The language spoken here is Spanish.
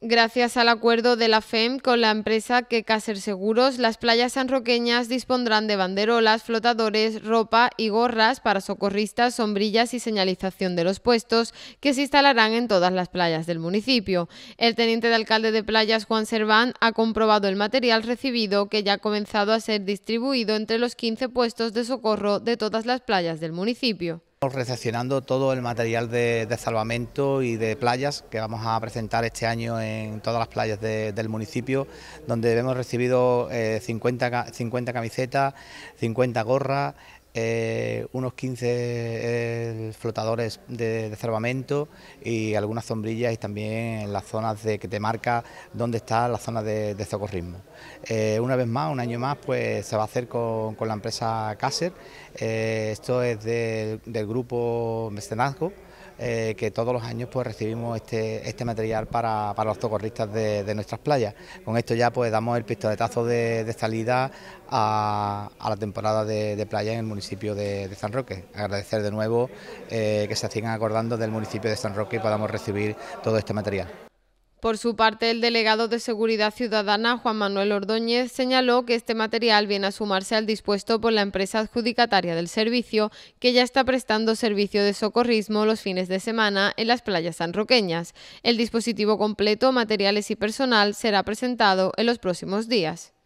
Gracias al acuerdo de la FEM con la empresa que Seguros, las playas sanroqueñas dispondrán de banderolas, flotadores, ropa y gorras para socorristas, sombrillas y señalización de los puestos que se instalarán en todas las playas del municipio. El teniente de alcalde de playas, Juan Serván, ha comprobado el material recibido que ya ha comenzado a ser distribuido entre los 15 puestos de socorro de todas las playas del municipio. Estamos recepcionando todo el material de, salvamento y de playas que vamos a presentar este año en todas las playas del municipio, donde hemos recibido 50, eh, 50 camisetas, 50 gorras, eh, unos 15 eh, flotadores de, de, y algunas sombrillas y también en las zonas de, que te marca dónde está la zona de, socorrismo. Eh, una vez más, un año más, pues se va a hacer con, la empresa Cáser. esto es del, del grupo Mecenazgo. Eh, que todos los años pues recibimos este, este material para, los socorristas de, nuestras playas. Con esto ya pues damos el pistoletazo de, salida a, la temporada de, playa en el municipio de, San Roque. Agradecer de nuevo eh, que se sigan acordando del municipio de San Roque y podamos recibir todo este material. Por su parte, el delegado de Seguridad Ciudadana, Juan Manuel Ordóñez, señaló que este material viene a sumarse al dispuesto por la empresa adjudicataria del servicio, que ya está prestando servicio de socorrismo los fines de semana en las playas sanroqueñas. El dispositivo completo, materiales y personal será presentado en los próximos días.